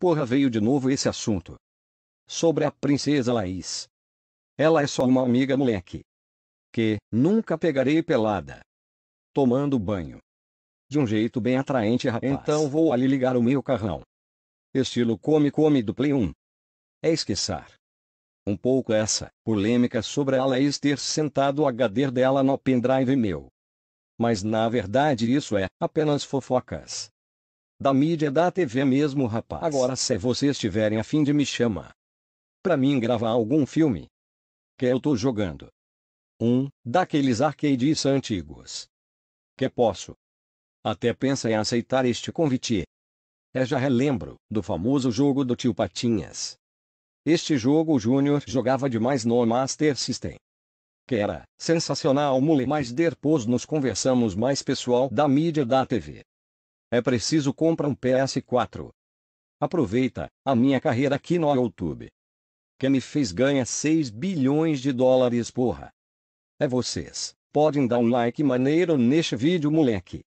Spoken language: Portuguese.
Porra veio de novo esse assunto. Sobre a princesa Laís. Ela é só uma amiga moleque. Que, nunca pegarei pelada. Tomando banho. De um jeito bem atraente rapaz. Então vou ali ligar o meu carrão. Estilo come-come do Play 1. É esquecer Um pouco essa polêmica sobre a Laís ter sentado o HD dela no pendrive meu. Mas na verdade isso é apenas fofocas. Da mídia da TV mesmo, rapaz. Agora, se vocês tiverem a fim de me chamar pra mim gravar algum filme que eu tô jogando. Um, daqueles arcades antigos. Que posso. Até pensa em aceitar este convite. É já relembro, do famoso jogo do tio Patinhas. Este jogo o Júnior jogava demais no Master System. Que era, sensacional mule, mas depois nos conversamos mais pessoal da mídia da TV. É preciso comprar um PS4. Aproveita, a minha carreira aqui no YouTube. Que me fez ganhar 6 bilhões de dólares porra. É vocês, podem dar um like maneiro neste vídeo moleque.